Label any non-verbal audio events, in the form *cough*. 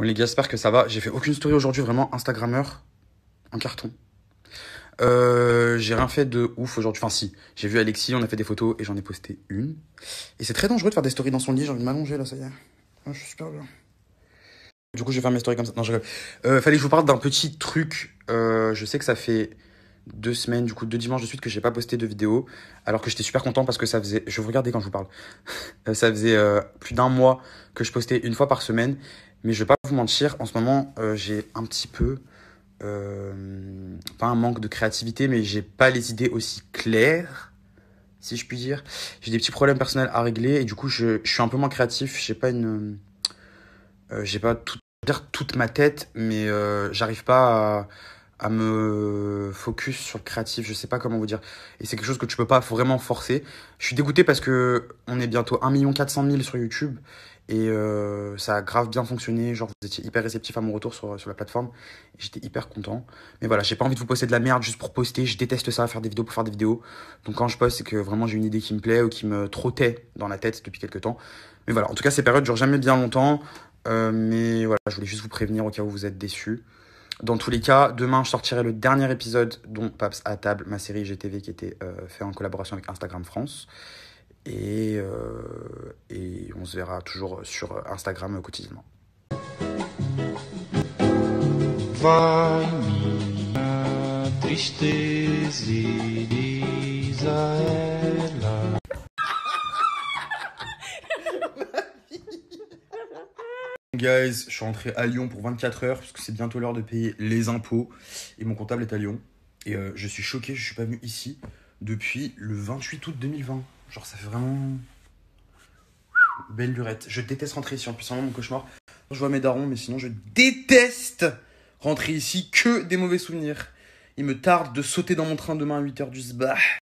Bon les gars, j'espère que ça va. J'ai fait aucune story aujourd'hui, vraiment Instagrammeur en carton. Euh, j'ai rien fait de ouf aujourd'hui. Enfin si, j'ai vu Alexis, on a fait des photos et j'en ai posté une. Et c'est très dangereux de faire des stories dans son lit, j'ai envie de m'allonger là, ça y est. Ah, je suis super bien. Du coup, je vais faire mes stories comme ça. Non, je euh, Fallait que je vous parle d'un petit truc. Euh, je sais que ça fait deux semaines, du coup deux dimanches de suite que j'ai pas posté de vidéo, alors que j'étais super content parce que ça faisait, je vous regardais quand je vous parle, *laughs* euh, ça faisait euh, plus d'un mois que je postais une fois par semaine, mais je vais pas vous mentir, en ce moment euh, j'ai un petit peu, euh, pas un manque de créativité, mais j'ai pas les idées aussi claires, si je puis dire. J'ai des petits problèmes personnels à régler et du coup je, je suis un peu moins créatif, j'ai pas une, j'ai pas tout, dire toute ma tête, mais j'arrive pas à à me focus sur le créatif, je sais pas comment vous dire. Et c'est quelque chose que tu peux pas vraiment forcer. Je suis dégoûté parce que on est bientôt 1 400 000 sur YouTube et euh, ça a grave bien fonctionné. Genre, vous étiez hyper réceptif à mon retour sur, sur la plateforme. J'étais hyper content. Mais voilà, j'ai pas envie de vous poster de la merde juste pour poster. Je déteste ça, faire des vidéos pour faire des vidéos. Donc quand je poste, c'est que vraiment j'ai une idée qui me plaît ou qui me trottait dans la tête depuis quelques temps. Mais voilà, en tout cas, ces périodes durent jamais bien longtemps. Euh, mais voilà, je voulais juste vous prévenir au cas où vous êtes déçus. Dans tous les cas, demain, je sortirai le dernier épisode dont Paps à table, ma série GTV qui était euh, faite fait en collaboration avec Instagram France. Euh, et, on se verra toujours sur Instagram quotidiennement. guys, je suis rentré à Lyon pour 24 heures parce que c'est bientôt l'heure de payer les impôts et mon comptable est à Lyon. Et euh, je suis choqué, je suis pas venu ici depuis le 28 août 2020. Genre ça fait vraiment belle lurette. Je déteste rentrer ici en plus c'est vraiment mon cauchemar. Je vois mes darons mais sinon je déteste rentrer ici que des mauvais souvenirs. Il me tarde de sauter dans mon train demain à 8h du sbah.